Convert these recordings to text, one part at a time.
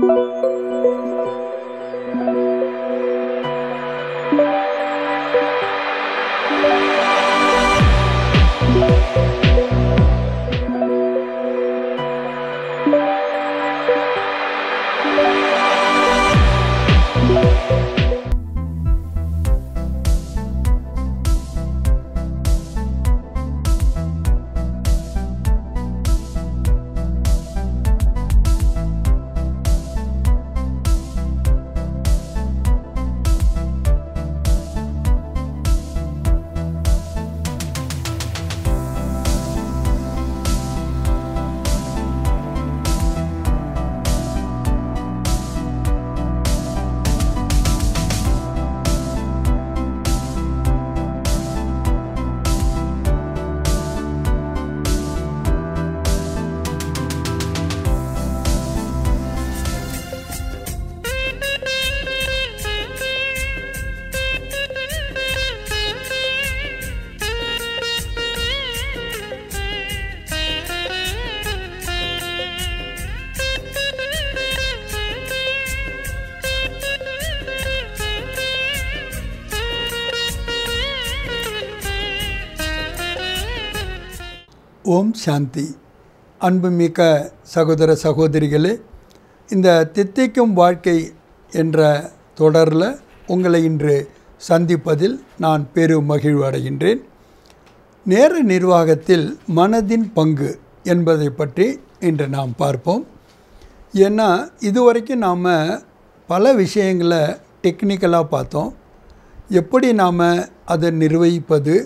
Thank you. ஓம் சாந்தி அன்புமிக்க சகோதர சகோதரிகளே இந்த தித்திக்கும் வாழ்க்கை என்ற தொடரில் உங்களை இன்று சந்திப்பதில் நான் பெரும் மகிழ்வு அடைகின்றேன் நேர நிர்வாகத்தில் மனதின் பங்கு என்பதை பற்றி இன்று நாம் பார்ப்போம் ஏன்னா இதுவரைக்கும் நாம் பல விஷயங்களை டெக்னிக்கலாக பார்த்தோம் எப்படி நாம் அதை நிர்வகிப்பது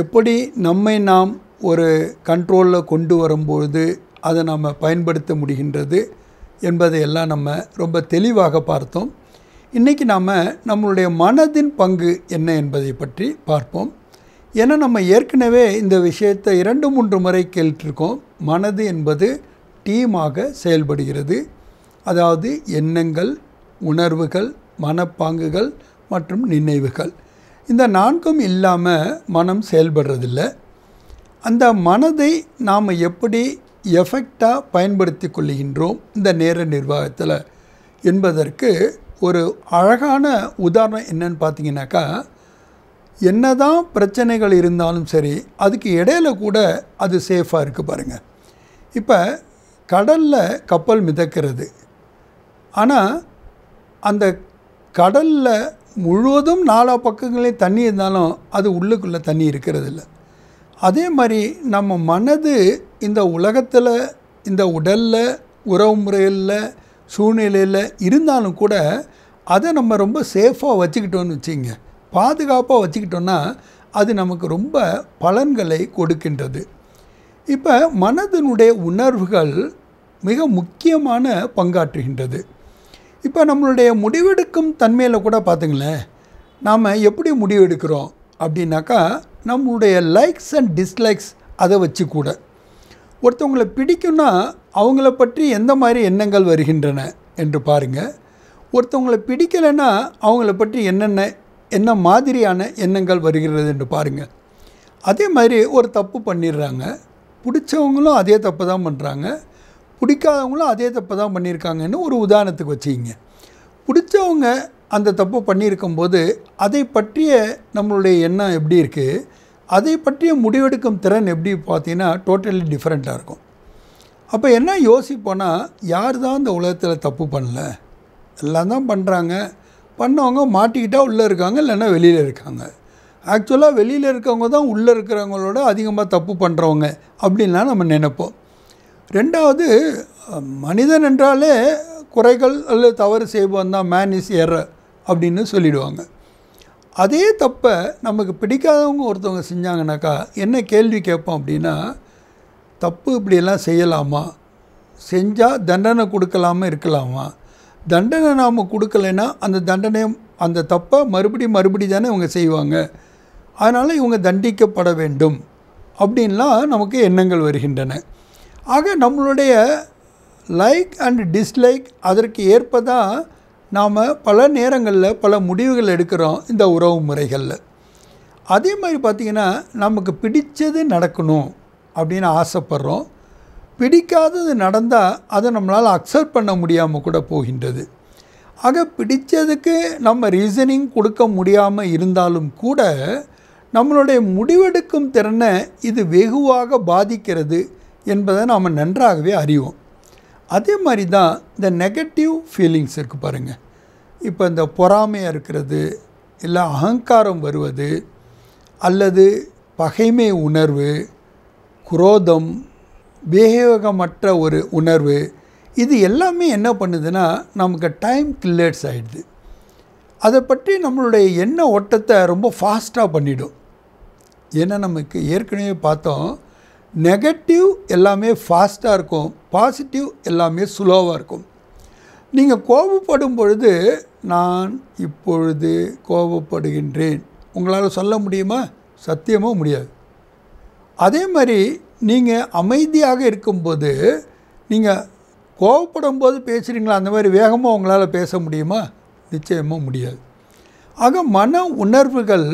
எப்படி நம்மை நாம் ஒரு கண்ட்ரோலில் கொண்டு வரும்பொழுது அதை நம்ம பயன்படுத்த முடிகின்றது என்பதையெல்லாம் நம்ம ரொம்ப தெளிவாக பார்த்தோம் இன்றைக்கி நாம் நம்மளுடைய மனதின் பங்கு என்ன என்பதை பற்றி பார்ப்போம் ஏன்னா நம்ம ஏற்கனவே இந்த விஷயத்தை இரண்டு மூன்று முறை கேட்டிருக்கோம் மனது என்பது டீமாக செயல்படுகிறது அதாவது எண்ணங்கள் உணர்வுகள் மனப்பாங்குகள் மற்றும் நினைவுகள் இந்த நான்கும் இல்லாமல் மனம் செயல்படுறதில்லை அந்த மனதை நாம் எப்படி எஃபெக்டாக பயன்படுத்தி கொள்கின்றோம் இந்த நேர நிர்வாகத்தில் என்பதற்கு ஒரு அழகான உதாரணம் என்னன்னு பார்த்தீங்கன்னாக்கா என்ன தான் பிரச்சனைகள் இருந்தாலும் சரி அதுக்கு இடையில கூட அது சேஃபாக இருக்குது பாருங்கள் இப்போ கடலில் கப்பல் மிதக்கிறது ஆனால் அந்த கடலில் முழுவதும் நாலா பக்கங்களே தண்ணி இருந்தாலும் அது உள்ளுக்குள்ளே தண்ணி இருக்கிறதில்ல அதே மாதிரி நம்ம மனது இந்த உலகத்தில் இந்த உடலில் உறவு முறையில் சூழ்நிலையில் இருந்தாலும் கூட அதை நம்ம ரொம்ப சேஃபாக வச்சுக்கிட்டோன்னு வச்சுங்க பாதுகாப்பாக வச்சுக்கிட்டோன்னா அது நமக்கு ரொம்ப பலன்களை கொடுக்கின்றது இப்போ மனதினுடைய உணர்வுகள் மிக முக்கியமான பங்காற்றுகின்றது இப்போ நம்மளுடைய முடிவெடுக்கும் தன்மையில் கூட பார்த்துங்களேன் நாம் எப்படி முடிவெடுக்கிறோம் அப்படின்னாக்கா நம்மளுடைய லைக்ஸ் அண்ட் டிஸ்லைக்ஸ் அதை வச்சு கூட ஒருத்தவங்களை பிடிக்கும்னா அவங்கள பற்றி எந்த மாதிரி எண்ணங்கள் வருகின்றன என்று பாருங்கள் ஒருத்தவங்களை பிடிக்கலைன்னா அவங்கள பற்றி என்னென்ன என்ன மாதிரியான எண்ணங்கள் வருகிறது என்று பாருங்கள் அதே மாதிரி ஒரு தப்பு பண்ணிடுறாங்க பிடிச்சவங்களும் அதே தப்பு தான் பண்ணுறாங்க பிடிக்காதவங்களும் அதே தப்பு தான் பண்ணியிருக்காங்கன்னு ஒரு உதாரணத்துக்கு வச்சுக்கிங்க பிடிச்சவங்க அந்த தப்பு பண்ணியிருக்கும்போது அதை பற்றிய நம்மளுடைய எண்ணம் எப்படி இருக்குது அதை பற்றிய முடிவெடுக்கும் திறன் எப்படி பார்த்தீங்கன்னா டோட்டலி டிஃப்ரெண்ட்டாக இருக்கும் அப்போ என்ன யோசிப்போனால் யார் தான் இந்த உலகத்தில் தப்பு பண்ணலை எல்லாம் தான் பண்ணுறாங்க பண்ணவங்க மாட்டிக்கிட்டால் உள்ளே இருக்காங்க இல்லைன்னா வெளியில் இருக்காங்க ஆக்சுவலாக வெளியில் இருக்கவங்க தான் உள்ளே இருக்கிறவங்களோட அதிகமாக தப்பு பண்ணுறவங்க அப்படின்லாம் நம்ம நினைப்போம் ரெண்டாவது மனிதன் என்றாலே குறைகள் அல்லது தவறு செய்வோம் தான் மேன் இஸ் எற அப்படின்னு சொல்லிடுவாங்க அதே தப்பை நமக்கு பிடிக்காதவங்க ஒருத்தவங்க செஞ்சாங்கனாக்கா என்ன கேள்வி கேட்போம் அப்படின்னா தப்பு இப்படியெல்லாம் செய்யலாமா செஞ்சால் தண்டனை கொடுக்கலாமல் இருக்கலாமா தண்டனை நாம் கொடுக்கலைன்னா அந்த தண்டனை அந்த தப்பை மறுபடி மறுபடி தானே இவங்க செய்வாங்க அதனால் இவங்க தண்டிக்கப்பட வேண்டும் அப்படின்லாம் நமக்கு எண்ணங்கள் வருகின்றன ஆக நம்மளுடைய லைக் அண்ட் டிஸ்லைக் அதற்கு ஏற்ப தான் நாம் பல நேரங்களில் பல முடிவுகள் எடுக்கிறோம் இந்த உறவு முறைகளில் அதே மாதிரி பார்த்திங்கன்னா நமக்கு பிடித்தது நடக்கணும் அப்படின்னு ஆசைப்பட்றோம் பிடிக்காதது நடந்தால் அதை நம்மளால் அக்செப்ட் பண்ண முடியாமல் கூட போகின்றது ஆக பிடித்ததுக்கு நம்ம ரீசனிங் கொடுக்க முடியாமல் இருந்தாலும் கூட நம்மளுடைய முடிவெடுக்கும் திறனை இது வெகுவாக பாதிக்கிறது என்பதை நாம் நன்றாகவே அறிவோம் அதே மாதிரி தான் இந்த நெகட்டிவ் ஃபீலிங்ஸ் இருக்குது பாருங்கள் இப்போ இந்த பொறாமையாக இருக்கிறது இல்லை அகங்காரம் வருவது அல்லது பகைமை உணர்வு குரோதம் வேகமற்ற ஒரு உணர்வு இது எல்லாமே என்ன பண்ணுதுன்னா நமக்கு டைம் கில்லர்ஸ் ஆகிடுது அதை பற்றி நம்மளுடைய எண்ண ஓட்டத்தை ரொம்ப ஃபாஸ்ட்டாக பண்ணிவிடும் ஏன்னா நமக்கு ஏற்கனவே பார்த்தோம் நெகட்டிவ் எல்லாமே ஃபாஸ்ட்டாக இருக்கும் பாசிட்டிவ் எல்லாமே ஸ்லோவாக இருக்கும் நீங்கள் கோபப்படும் பொழுது நான் இப்பொழுது கோபப்படுகின்றேன் உங்களால் சொல்ல முடியுமா சத்தியமாக முடியாது அதே மாதிரி நீங்கள் அமைதியாக இருக்கும்போது நீங்கள் கோவப்படும் போது பேசுகிறீங்களா அந்த மாதிரி வேகமாக உங்களால் பேச முடியுமா நிச்சயமாக முடியாது ஆக மன உணர்வுகள்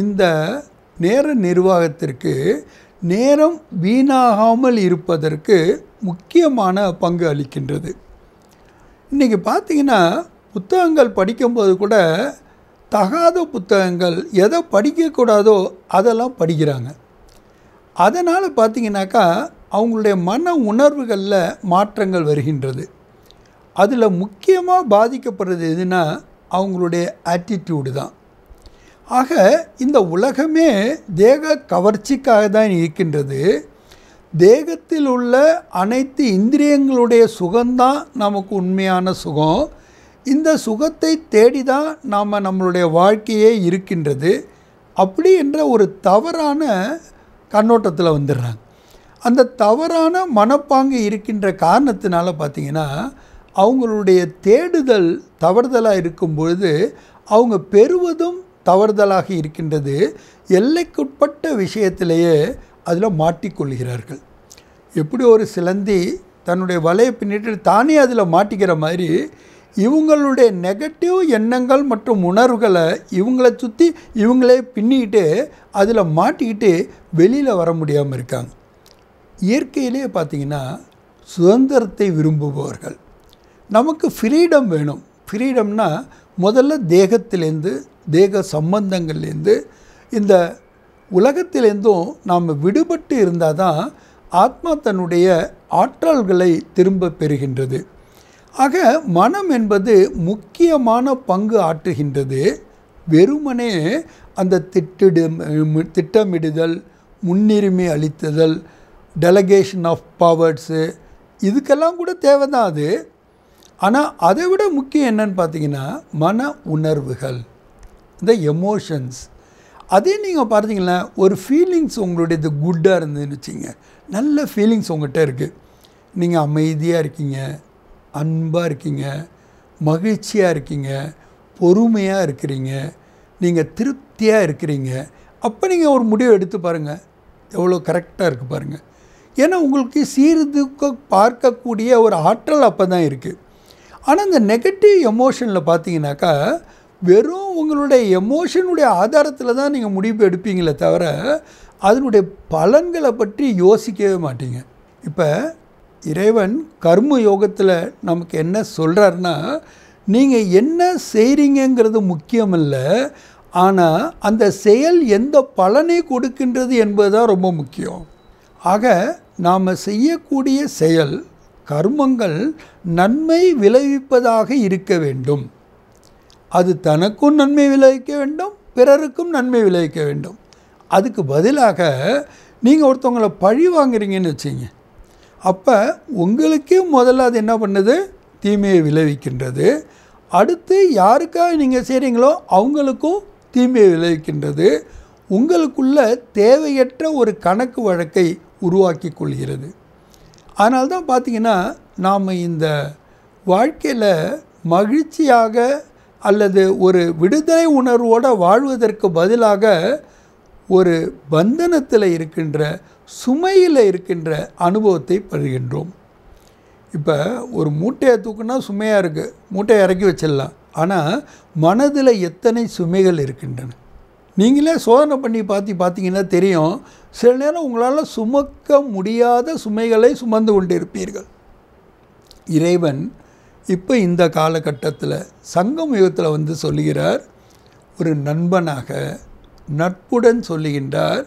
இந்த நேர நிர்வாகத்திற்கு நேரம் வீணாகாமல் இருப்பதற்கு முக்கியமான பங்கு அளிக்கின்றது இன்றைக்கி பார்த்திங்கன்னா புத்தகங்கள் படிக்கும்போது கூட தகாத புத்தகங்கள் எதை படிக்கக்கூடாதோ அதெல்லாம் படிக்கிறாங்க அதனால் பார்த்திங்கனாக்கா அவங்களுடைய மன உணர்வுகளில் மாற்றங்கள் வருகின்றது அதில் முக்கியமாக பாதிக்கப்படுறது எதுனா அவங்களுடைய ஆட்டிடியூடு தான் ஆக இந்த உலகமே தேக கவர்ச்சிக்காக தான் இருக்கின்றது தேகத்தில் உள்ள அனைத்து இந்திரியங்களுடைய சுகம்தான் நமக்கு உண்மையான சுகம் இந்த சுகத்தை தேடி தான் நாம் நம்மளுடைய வாழ்க்கையே இருக்கின்றது அப்படி என்ற ஒரு தவறான கண்ணோட்டத்தில் வந்துடுறாங்க அந்த தவறான மனப்பாங்கு இருக்கின்ற காரணத்தினால பார்த்திங்கன்னா அவங்களுடைய தேடுதல் தவறுதலாக இருக்கும் பொழுது அவங்க பெறுவதும் தவறுதலாக இருக்கின்றது எல்லைக்குட்பட்ட விஷயத்திலேயே அதில் மாட்டிக்கொள்கிறார்கள் எப்படி ஒரு சிலந்தி தன்னுடைய வலையை பின்னிட்டு தானே அதில் மாட்டிக்கிற மாதிரி இவங்களுடைய நெகட்டிவ் எண்ணங்கள் மற்றும் உணர்வுகளை இவங்களை சுற்றி இவங்களே பின்னிக்கிட்டு அதில் மாட்டிக்கிட்டு வெளியில் வர முடியாமல் இருக்காங்க இயற்கையிலே பார்த்திங்கன்னா சுதந்திரத்தை விரும்புபவர்கள் நமக்கு ஃப்ரீடம் வேணும் ஃப்ரீடம்னா முதல்ல தேகத்திலேருந்து தேக சம்பந்தங்கள்லேருந்து இந்த உலகத்திலேருந்தும் நாம் விடுபட்டு இருந்தால் தான் ஆத்மா தன்னுடைய ஆற்றல்களை திரும்ப பெறுகின்றது ஆக மனம் என்பது முக்கியமான பங்கு ஆற்றுகின்றது வெறுமனே அந்த திட்டிடு திட்டமிடுதல் முன்னுரிமை அளித்துதல் டெலகேஷன் ஆஃப் பவர்ஸு இதுக்கெல்லாம் கூட தேவை தான் அது ஆனால் அதை விட முக்கியம் என்னன்னு பார்த்தீங்கன்னா மன உணர்வுகள் இந்த எமோஷன்ஸ் அதே நீங்கள் பார்த்தீங்கன்னா ஒரு ஃபீலிங்ஸ் உங்களுடைய இது குட்டாக இருந்ததுன்னு வச்சுங்க நல்ல ஃபீலிங்ஸ் உங்கள்கிட்ட இருக்குது நீங்கள் அமைதியாக இருக்கீங்க அன்பாக இருக்கீங்க மகிழ்ச்சியாக இருக்கீங்க பொறுமையாக இருக்கிறீங்க நீங்கள் திருப்தியாக இருக்கிறீங்க அப்போ நீங்கள் ஒரு முடிவு எடுத்து பாருங்கள் எவ்வளோ கரெக்டாக இருக்குது பாருங்கள் ஏன்னா உங்களுக்கு சீர்துக்க பார்க்கக்கூடிய ஒரு ஆற்றல் அப்போ தான் இருக்குது ஆனால் இந்த நெகட்டிவ் எமோஷனில் பார்த்தீங்கன்னாக்கா வெறும் உங்களுடைய எமோஷனுடைய ஆதாரத்தில் தான் நீங்கள் முடிவு எடுப்பீங்களே தவிர அதனுடைய பலன்களை பற்றி யோசிக்கவே மாட்டீங்க இப்போ இறைவன் கர்ம யோகத்தில் நமக்கு என்ன சொல்கிறாருன்னா நீங்கள் என்ன செய்கிறீங்கிறது முக்கியம் இல்லை ஆனால் அந்த செயல் எந்த பலனை கொடுக்கின்றது என்பது தான் ரொம்ப முக்கியம் ஆக நாம் செய்யக்கூடிய செயல் கர்மங்கள் நன்மை விளைவிப்பதாக இருக்க வேண்டும் அது தனக்கும் நன்மை விளைவிக்க வேண்டும் பிறருக்கும் நன்மை விளைவிக்க வேண்டும் அதுக்கு பதிலாக நீங்கள் ஒருத்தவங்களை பழி வாங்குறீங்கன்னு வச்சிங்க அப்போ உங்களுக்கே முதல்ல அது என்ன பண்ணுது தீமையை விளைவிக்கின்றது அடுத்து யாருக்காக நீங்கள் செய்கிறீங்களோ அவங்களுக்கும் தீமையை விளைவிக்கின்றது உங்களுக்குள்ள தேவையற்ற ஒரு கணக்கு வழக்கை உருவாக்கி கொள்கிறது அதனால் தான் பார்த்திங்கன்னா நாம் இந்த வாழ்க்கையில் மகிழ்ச்சியாக அல்லது ஒரு விடுதலை உணர்வோடு வாழ்வதற்கு பதிலாக ஒரு பந்தனத்தில் இருக்கின்ற சுமையில் இருக்கின்ற அனுபவத்தை பெறுகின்றோம் இப்போ ஒரு மூட்டையை தூக்குனா சுமையாக இருக்குது மூட்டையை இறக்கி வச்சிடலாம் ஆனால் மனதில் எத்தனை சுமைகள் இருக்கின்றன நீங்களே சோதனை பண்ணி பார்த்து பார்த்தீங்கன்னா தெரியும் சில நேரம் உங்களால் சுமக்க முடியாத சுமைகளை சுமந்து கொண்டிருப்பீர்கள் இறைவன் இப்போ இந்த காலகட்டத்தில் சங்கம் யுகத்தில் வந்து சொல்லுகிறார் ஒரு நண்பனாக நட்புடன் சொல்லுகின்றார்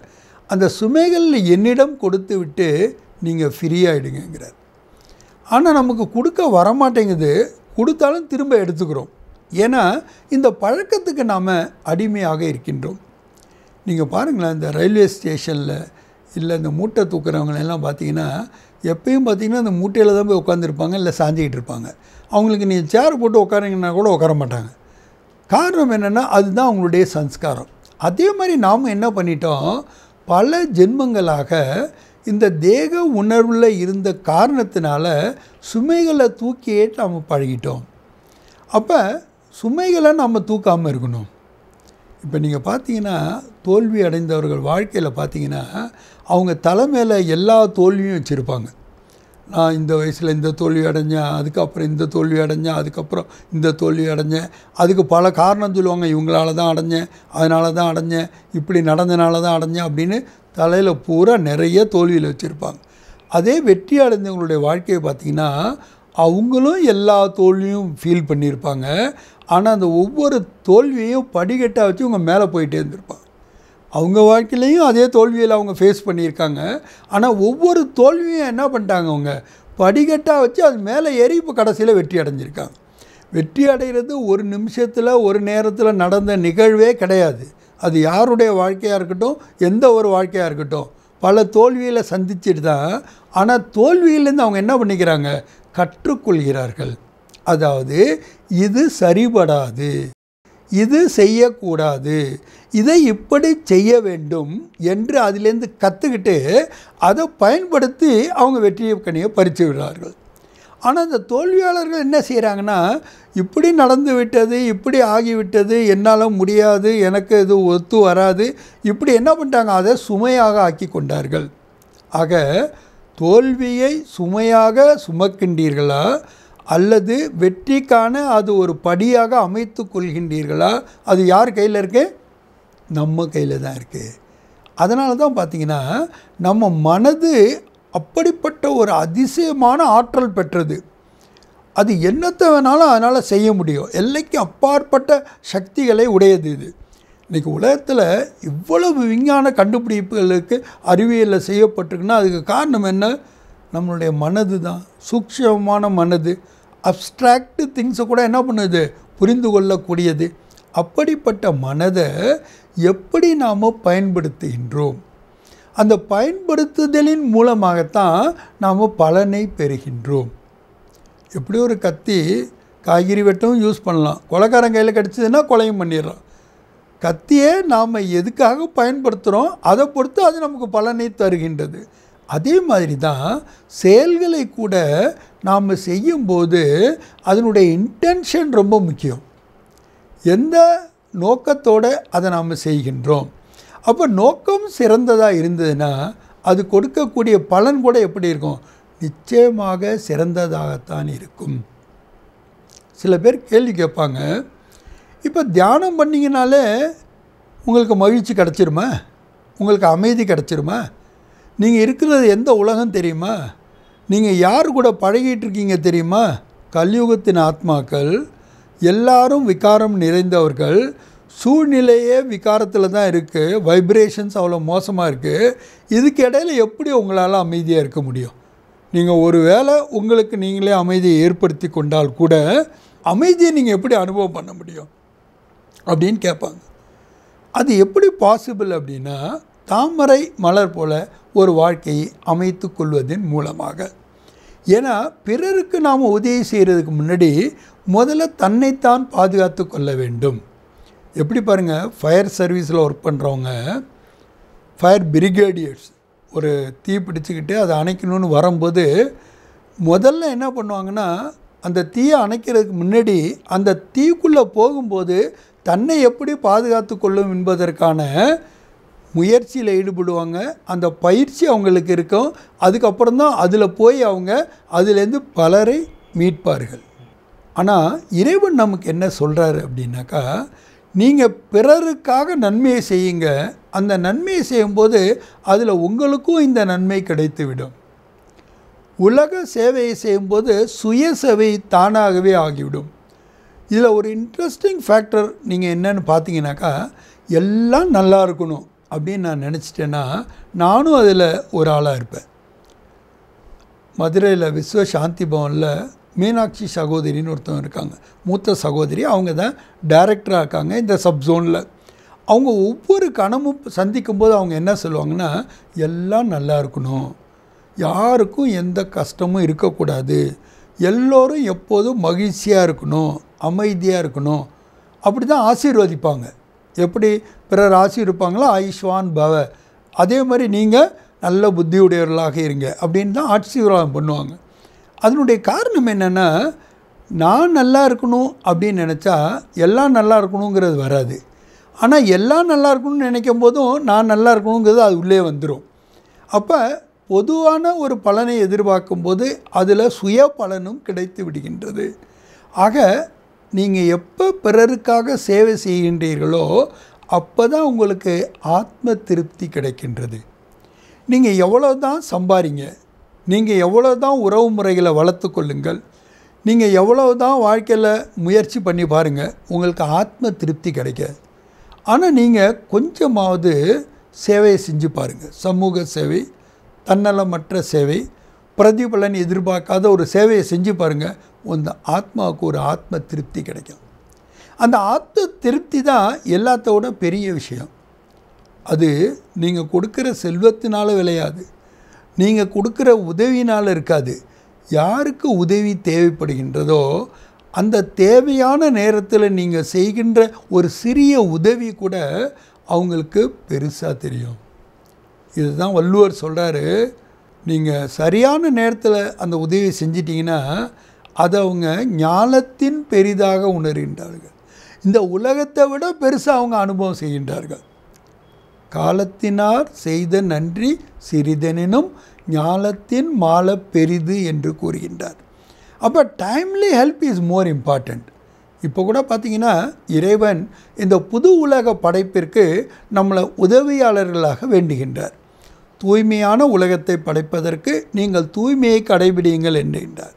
அந்த சுமைகள் என்னிடம் கொடுத்து விட்டு நீங்கள் ஃப்ரீயாகிடுங்கிறார் ஆனால் நமக்கு கொடுக்க வரமாட்டேங்குது கொடுத்தாலும் திரும்ப எடுத்துக்கிறோம் ஏன்னா இந்த பழக்கத்துக்கு நாம் அடிமையாக இருக்கின்றோம் நீங்கள் பாருங்களேன் இந்த ரயில்வே ஸ்டேஷனில் இல்லை இந்த மூட்டை தூக்குறவங்களெல்லாம் பார்த்தீங்கன்னா எப்பயும் பார்த்தீங்கன்னா அந்த மூட்டையில் தான் போய் உட்காந்துருப்பாங்க இல்லை சாஞ்சிக்கிட்டு இருப்பாங்க அவங்களுக்கு நீங்கள் சேர் போட்டு உட்காருங்கன்னா கூட உட்கார மாட்டாங்க காரணம் என்னென்னா அதுதான் அவங்களுடைய சன்ஸ்காரம் அதே மாதிரி நாம் என்ன பண்ணிட்டோம் பல ஜென்மங்களாக இந்த தேக உணர்வில் இருந்த காரணத்தினால சுமைகளை தூக்கியே நாம் பழகிட்டோம் அப்போ சுமைகளை நம்ம தூக்காமல் இருக்கணும் இப்போ நீங்கள் பார்த்தீங்கன்னா தோல்வி அடைந்தவர்கள் வாழ்க்கையில் பார்த்தீங்கன்னா அவங்க தலைமையில் எல்லா தோல்வியும் வச்சுருப்பாங்க நான் இந்த வயசில் இந்த தோல்வி அடைஞ்சேன் அதுக்கப்புறம் இந்த தோல்வி அடைஞ்சேன் அதுக்கப்புறம் இந்த தோல்வி அடைஞ்சேன் அதுக்கு பல காரணம் சொல்லுவாங்க இவங்களால தான் அடைஞ்சேன் அதனால தான் அடைஞ்சேன் இப்படி நடந்தனால தான் அடைஞ்சேன் அப்படின்னு தலையில் பூரா நிறைய தோல்வியில் வச்சுருப்பாங்க அதே வெற்றி அடைந்தவங்களுடைய வாழ்க்கையை பார்த்திங்கன்னா அவங்களும் எல்லா தோல்வியும் ஃபீல் பண்ணியிருப்பாங்க ஆனால் அந்த ஒவ்வொரு தோல்வியையும் படிக்கட்டாக வச்சு இவங்க மேலே போயிட்டே இருந்திருப்பாங்க அவங்க வாழ்க்கையிலையும் அதே தோல்வியில் அவங்க ஃபேஸ் பண்ணியிருக்காங்க ஆனால் ஒவ்வொரு தோல்வியும் என்ன பண்ணிட்டாங்க அவங்க படிக்கட்டாக வச்சு அது மேலே ஏறி இப்போ கடைசியில் வெற்றி அடைஞ்சிருக்காங்க வெற்றி அடைகிறது ஒரு நிமிஷத்தில் ஒரு நேரத்தில் நடந்த நிகழ்வே கிடையாது அது யாருடைய வாழ்க்கையாக இருக்கட்டும் எந்த ஒரு வாழ்க்கையாக இருக்கட்டும் பல தோல்வியில் சந்திச்சுட்டு தான் ஆனால் தோல்வியிலேருந்து அவங்க என்ன பண்ணிக்கிறாங்க கற்றுக்கொள்கிறார்கள் அதாவது இது சரிபடாது இது செய்யக்கூடாது இதை இப்படி செய்ய வேண்டும் என்று அதிலேருந்து கற்றுக்கிட்டு அதை பயன்படுத்தி அவங்க வெற்றியை கனியை பறித்து விடுறார்கள் ஆனால் இந்த தோல்வியாளர்கள் என்ன செய்கிறாங்கன்னா இப்படி நடந்து விட்டது இப்படி ஆகிவிட்டது என்னால் முடியாது எனக்கு இது ஒத்து வராது இப்படி என்ன பண்ணிட்டாங்க அதை சுமையாக ஆக்கி கொண்டார்கள் ஆக தோல்வியை சுமையாக சுமக்கின்றீர்களா அல்லது வெற்றிக்கான அது ஒரு படியாக அமைத்து கொள்கின்றீர்களா அது யார் கையில் இருக்கு நம்ம கையில் தான் இருக்குது அதனால தான் பார்த்திங்கன்னா நம்ம மனது அப்படிப்பட்ட ஒரு அதிசயமான ஆற்றல் பெற்றது அது என்னத்தை வேணாலும் அதனால் செய்ய முடியும் எல்லைக்கு அப்பாற்பட்ட சக்திகளை உடையது இது இன்றைக்கி உலகத்தில் இவ்வளவு விஞ்ஞான கண்டுபிடிப்புகளுக்கு அறிவியலில் செய்யப்பட்டிருக்குன்னா அதுக்கு காரணம் என்ன நம்மளுடைய மனது தான் சூக்ஷமான மனது அப்ட்ராக்டு திங்ஸை கூட என்ன பண்ணுது புரிந்து கொள்ளக்கூடியது அப்படிப்பட்ட மனதை எப்படி நாம் பயன்படுத்துகின்றோம் அந்த பயன்படுத்துதலின் மூலமாகத்தான் நாம் பலனை பெறுகின்றோம் எப்படி ஒரு கத்தி காய்கறி வெட்டவும் யூஸ் பண்ணலாம் கொலைக்காரன் கையில் கிடச்சிதுன்னா கொலையும் பண்ணிடுறான் கத்தியே நாம் எதுக்காக பயன்படுத்துகிறோம் அதை பொறுத்து அது நமக்கு பலனை தருகின்றது அதே மாதிரி தான் செயல்களை கூட நாம் செய்யும்போது அதனுடைய இன்டென்ஷன் ரொம்ப முக்கியம் எந்த நோக்கத்தோடு அதை நாம் செய்கின்றோம் அப்போ நோக்கம் சிறந்ததாக இருந்ததுன்னா அது கொடுக்கக்கூடிய பலன் கூட எப்படி இருக்கும் நிச்சயமாக சிறந்ததாகத்தான் இருக்கும் சில பேர் கேள்வி கேட்பாங்க இப்போ தியானம் பண்ணிங்கனாலே உங்களுக்கு மகிழ்ச்சி கிடச்சிருமா உங்களுக்கு அமைதி கிடச்சிருமா நீங்கள் இருக்கிறது எந்த உலகம் தெரியுமா நீங்கள் யார் கூட பழகிட்டு இருக்கீங்க தெரியுமா கல்யுகத்தின் ஆத்மாக்கள் எல்லாரும் விகாரம் நிறைந்தவர்கள் சூழ்நிலையே விகாரத்தில் தான் இருக்குது வைப்ரேஷன்ஸ் அவ்வளோ மோசமாக இருக்குது இதுக்கு இடையில் எப்படி உங்களால் அமைதியாக இருக்க முடியும் நீங்கள் ஒரு வேளை உங்களுக்கு நீங்களே அமைதியை ஏற்படுத்தி கொண்டால் கூட அமைதியை நீங்கள் எப்படி அனுபவம் பண்ண முடியும் அப்படின்னு கேட்பாங்க அது எப்படி பாசிபிள் அப்படின்னா தாமரை மலர் போல ஒரு வாழ்க்கையை அமைத்து கொள்வதன் மூலமாக ஏன்னா பிறருக்கு நாம் உதவி செய்கிறதுக்கு முன்னாடி முதல்ல தன்னைத்தான் பாதுகாத்து கொள்ள வேண்டும் எப்படி பாருங்கள் ஃபயர் சர்வீஸில் ஒர்க் பண்ணுறவங்க ஃபயர் பிரிகேடியர்ஸ் ஒரு தீ பிடிச்சிக்கிட்டு அதை அணைக்கணும்னு வரும்போது முதல்ல என்ன பண்ணுவாங்கன்னா அந்த தீயை அணைக்கிறதுக்கு முன்னாடி அந்த தீக்குள்ளே போகும்போது தன்னை எப்படி பாதுகாத்து கொள்ளும் என்பதற்கான முயற்சியில் ஈடுபடுவாங்க அந்த பயிற்சி அவங்களுக்கு இருக்கும் அதுக்கப்புறம் தான் அதில் போய் அவங்க அதுலேருந்து பலரை மீட்பார்கள் ஆனால் இறைவன் நமக்கு என்ன சொல்கிறாரு அப்படின்னாக்கா நீங்கள் பிறருக்காக நன்மையை செய்யுங்க அந்த நன்மையை செய்யும்போது அதில் உங்களுக்கும் இந்த நன்மை கிடைத்துவிடும் உலக சேவையை செய்யும்போது சுய சேவை தானாகவே ஆகிவிடும் இதில் ஒரு இன்ட்ரெஸ்டிங் ஃபேக்டர் நீங்கள் என்னென்னு பார்த்தீங்கன்னாக்கா எல்லாம் நல்லா இருக்கணும் அப்படின்னு நான் நினச்சிட்டேன்னா நானும் அதில் ஒரு ஆளாக இருப்பேன் மதுரையில் விஸ்வ சாந்தி பவனில் மீனாட்சி சகோதரின்னு ஒருத்தவங்க இருக்காங்க மூத்த சகோதரி அவங்க தான் டைரக்டராக இருக்காங்க இந்த சப்ஜோனில் அவங்க ஒவ்வொரு கணமும் சந்திக்கும் போது அவங்க என்ன சொல்லுவாங்கன்னா எல்லாம் நல்லா இருக்கணும் யாருக்கும் எந்த கஷ்டமும் இருக்கக்கூடாது எல்லோரும் எப்போதும் மகிழ்ச்சியாக இருக்கணும் அமைதியாக இருக்கணும் அப்படி தான் ஆசீர்வதிப்பாங்க எப்படி பிறர் இருப்பாங்களோ ஆயுஷ்வான் பவ அதே மாதிரி நீங்கள் நல்ல புத்தியுடையவர்களாக இருங்க அப்படின்னு தான் ஆசீர்வாதம் பண்ணுவாங்க அதனுடைய காரணம் என்னென்னா நான் நல்லா இருக்கணும் அப்படின்னு நினச்சா எல்லாம் நல்லா இருக்கணுங்கிறது வராது ஆனால் எல்லாம் நல்லா இருக்கணும்னு நினைக்கும் போதும் நான் நல்லா இருக்கணுங்கிறது அது உள்ளே வந்துடும் அப்போ பொதுவான ஒரு பலனை எதிர்பார்க்கும்போது அதில் சுய பலனும் கிடைத்து விடுகின்றது ஆக நீங்கள் எப்போ பிறருக்காக சேவை செய்கின்றீர்களோ அப்போ தான் உங்களுக்கு ஆத்ம திருப்தி கிடைக்கின்றது நீங்கள் எவ்வளோ தான் சம்பாரிங்க நீங்கள் எவ்வளோ தான் உறவு முறைகளை வளர்த்து கொள்ளுங்கள் நீங்கள் எவ்வளோ தான் வாழ்க்கையில் முயற்சி பண்ணி பாருங்கள் உங்களுக்கு ஆத்ம திருப்தி கிடைக்காது ஆனால் நீங்கள் கொஞ்சமாவது சேவையை செஞ்சு பாருங்கள் சமூக சேவை தன்னலமற்ற சேவை பிரதிபலன் எதிர்பார்க்காத ஒரு சேவையை செஞ்சு பாருங்கள் உன் ஆத்மாவுக்கு ஒரு ஆத்ம திருப்தி கிடைக்கும் அந்த ஆத்ம திருப்தி தான் எல்லாத்தோட பெரிய விஷயம் அது நீங்கள் கொடுக்குற செல்வத்தினால விளையாது நீங்கள் கொடுக்குற உதவினால் இருக்காது யாருக்கு உதவி தேவைப்படுகின்றதோ அந்த தேவையான நேரத்தில் நீங்கள் செய்கின்ற ஒரு சிறிய உதவி கூட அவங்களுக்கு பெருசாக தெரியும் இதுதான் வள்ளுவர் சொல்கிறாரு நீங்கள் சரியான நேரத்தில் அந்த உதவியை செஞ்சிட்டிங்கன்னா அதை அவங்க ஞானத்தின் பெரிதாக உணர்கின்றார்கள் இந்த உலகத்தை விட பெருசாக அவங்க அனுபவம் செய்கின்றார்கள் காலத்தினார் செய்த நன்றி சிறிதனினும் ஞானத்தின் மால பெரிது என்று கூறுகின்றார் அப்போ timely help is more important இப்போ கூட பார்த்திங்கன்னா இறைவன் இந்த புது உலக படைப்பிற்கு நம்மளை உதவியாளர்களாக வேண்டுகின்றார் தூய்மையான உலகத்தை படைப்பதற்கு நீங்கள் தூய்மையை கடைபிடியுங்கள் என்கின்றார்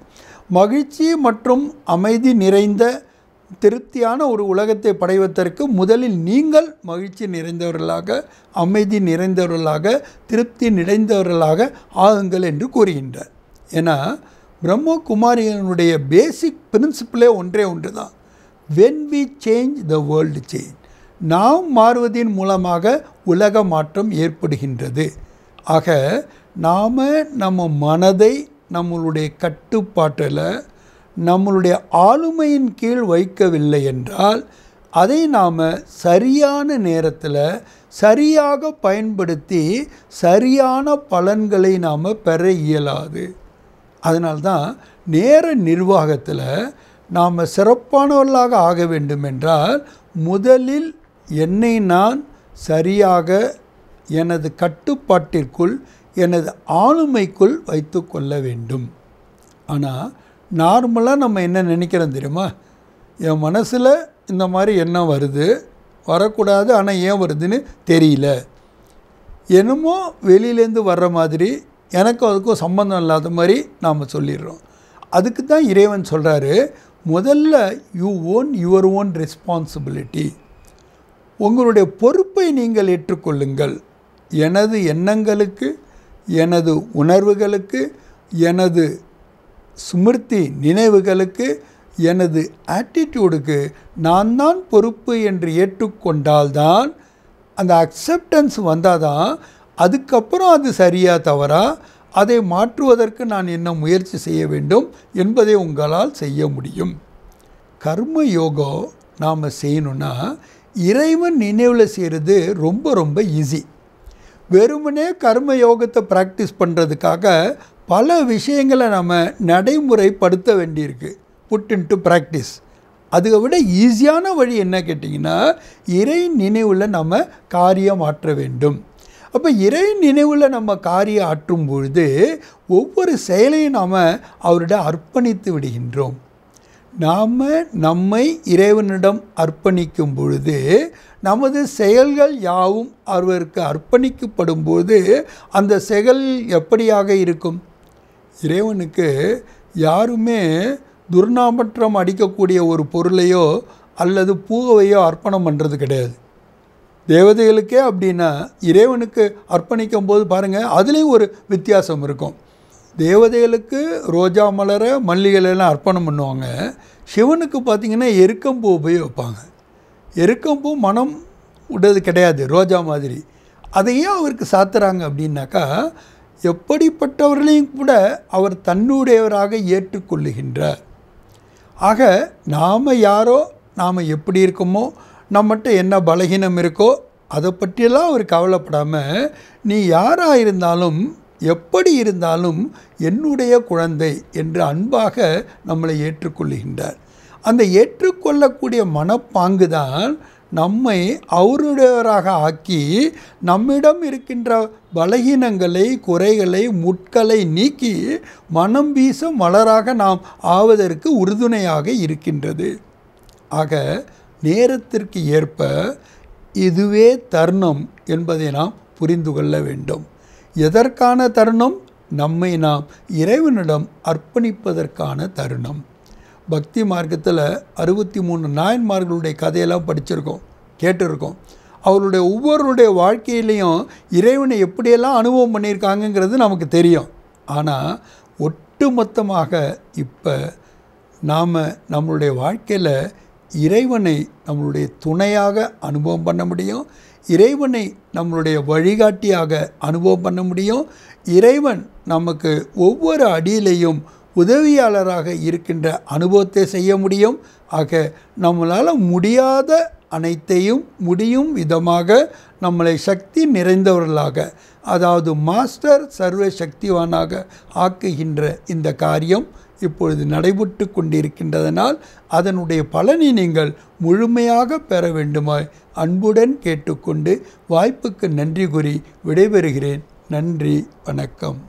மகிழ்ச்சி மற்றும் அமைதி நிறைந்த திருப்தியான ஒரு உலகத்தை படைவதற்கு முதலில் நீங்கள் மகிழ்ச்சி நிறைந்தவர்களாக அமைதி நிறைந்தவர்களாக திருப்தி நிறைந்தவர்களாக ஆகுங்கள் என்று கூறுகின்றார் ஏன்னா பிரம்மகுமாரியனுடைய பேசிக் பிரின்சிப்பிளே ஒன்றே ஒன்று தான் when we change the world change நாம் மாறுவதின் மூலமாக உலக மாற்றம் ஏற்படுகின்றது ஆக நாம் நம்ம மனதை நம்மளுடைய கட்டுப்பாட்டில் நம்மளுடைய ஆளுமையின் கீழ் வைக்கவில்லை என்றால் அதை நாம் சரியான நேரத்தில் சரியாக பயன்படுத்தி சரியான பலன்களை நாம் பெற இயலாது அதனால்தான் நேர நிர்வாகத்தில் நாம் சிறப்பானவர்களாக ஆக வேண்டுமென்றால் முதலில் என்னை நான் சரியாக எனது கட்டுப்பாட்டிற்குள் எனது ஆளுமைக்குள் வைத்து கொள்ள வேண்டும் ஆனால் நார்மலாக நம்ம என்ன நினைக்கிறோம் தெரியுமா என் மனசில் இந்த மாதிரி எண்ணம் வருது வரக்கூடாது ஆனால் ஏன் வருதுன்னு தெரியல என்னமோ வெளியிலேருந்து வர்ற மாதிரி எனக்கும் அதுக்கும் சம்மந்தம் இல்லாத மாதிரி நாம் சொல்லிடுறோம் அதுக்கு தான் இறைவன் சொல்கிறாரு முதல்ல you own your own responsibility உங்களுடைய பொறுப்பை நீங்கள் ஏற்றுக்கொள்ளுங்கள் எனது எண்ணங்களுக்கு எனது உணர்வுகளுக்கு எனது சுமிர்த்தி நினைவுகளுக்கு எனது ஆட்டிடியூடுக்கு நான் தான் பொறுப்பு என்று ஏற்றுக்கொண்டால்தான் அந்த அக்செப்டன்ஸ் வந்தால் தான் அதுக்கப்புறம் அது சரியாக தவறா அதை மாற்றுவதற்கு நான் என்ன முயற்சி செய்ய வேண்டும் என்பதை உங்களால் செய்ய முடியும் கர்ம யோகம் நாம் செய்யணுன்னா இறைவன் நினைவில் செய்கிறது ரொம்ப ரொம்ப ஈஸி வெறுமனே கர்ம யோகத்தை ப்ராக்டிஸ் பண்ணுறதுக்காக பல விஷயங்களை நம்ம நடைமுறைப்படுத்த வேண்டியிருக்கு புட் இன் டு ப்ராக்டிஸ் அதை விட ஈஸியான வழி என்ன கேட்டிங்கன்னா இறை நினைவில் நம்ம காரியம் ஆற்ற வேண்டும் அப்போ இறை நினைவில் நம்ம காரியம் ஆற்றும் பொழுது ஒவ்வொரு செயலையும் நாம் அவரிடம் அர்ப்பணித்து விடுகின்றோம் நாம் நம்மை இறைவனிடம் அர்ப்பணிக்கும் பொழுது நமது செயல்கள் யாவும் அவருக்கு அர்ப்பணிக்கப்படும் போது அந்த செயல் எப்படியாக இருக்கும் இறைவனுக்கு யாருமே துர்நாமற்றம் அடிக்கக்கூடிய ஒரு பொருளையோ அல்லது பூவையோ அர்ப்பணம் பண்ணுறது கிடையாது தேவதைகளுக்கே அப்படின்னா இறைவனுக்கு அர்ப்பணிக்கும் போது பாருங்கள் அதுலேயும் ஒரு வித்தியாசம் இருக்கும் தேவதைகளுக்கு ரோஜா மலரை மல்லிகளெல்லாம் அர்ப்பணம் பண்ணுவாங்க சிவனுக்கு பார்த்திங்கன்னா எருக்கம்பூ போய் வைப்பாங்க எருக்கம்பும் மனம் உடது கிடையாது ரோஜா மாதிரி அதையும் அவருக்கு சாத்துறாங்க அப்படின்னாக்கா எப்படிப்பட்டவர்களையும் கூட அவர் தன்னுடையவராக ஏற்றுக்கொள்ளுகின்றார் ஆக நாம் யாரோ நாம் எப்படி இருக்கோமோ நம்மகிட்ட என்ன பலகீனம் இருக்கோ அதை பற்றியெல்லாம் அவர் கவலைப்படாமல் நீ யாராக இருந்தாலும் எப்படி இருந்தாலும் என்னுடைய குழந்தை என்று அன்பாக நம்மளை ஏற்றுக்கொள்ளுகின்றார் அந்த ஏற்றுக்கொள்ளக்கூடிய மனப்பாங்கு தான் நம்மை அவருடையவராக ஆக்கி நம்மிடம் இருக்கின்ற பலகீனங்களை குறைகளை முட்களை நீக்கி மனம் வீச மலராக நாம் ஆவதற்கு உறுதுணையாக இருக்கின்றது ஆக நேரத்திற்கு ஏற்ப இதுவே தருணம் என்பதை நாம் புரிந்து கொள்ள வேண்டும் எதற்கான தருணம் நம்மை நாம் இறைவனிடம் அர்ப்பணிப்பதற்கான தருணம் பக்தி மார்க்கத்தில் அறுபத்தி மூணு நாயன்மார்களுடைய கதையெல்லாம் படிச்சிருக்கோம் கேட்டிருக்கோம் அவருடைய ஒவ்வொருடைய வாழ்க்கையிலையும் இறைவனை எப்படியெல்லாம் அனுபவம் பண்ணியிருக்காங்கங்கிறது நமக்கு தெரியும் ஆனால் ஒட்டுமொத்தமாக இப்போ நாம் நம்மளுடைய வாழ்க்கையில் இறைவனை நம்மளுடைய துணையாக அனுபவம் பண்ண முடியும் இறைவனை நம்மளுடைய வழிகாட்டியாக அனுபவம் பண்ண முடியும் இறைவன் நமக்கு ஒவ்வொரு அடியிலையும் உதவியாளராக இருக்கின்ற அனுபவத்தை செய்ய முடியும் ஆக நம்மளால் முடியாத அனைத்தையும் முடியும் விதமாக நம்மளை சக்தி நிறைந்தவர்களாக அதாவது மாஸ்டர் சர்வ சக்திவானாக ஆக்குகின்ற இந்த காரியம் இப்பொழுது நடைபெற்று கொண்டிருக்கின்றதனால் அதனுடைய பலனை நீங்கள் முழுமையாக பெற வேண்டுமாய் அன்புடன் கேட்டுக்கொண்டு வாய்ப்புக்கு நன்றி கூறி விடைபெறுகிறேன் நன்றி வணக்கம்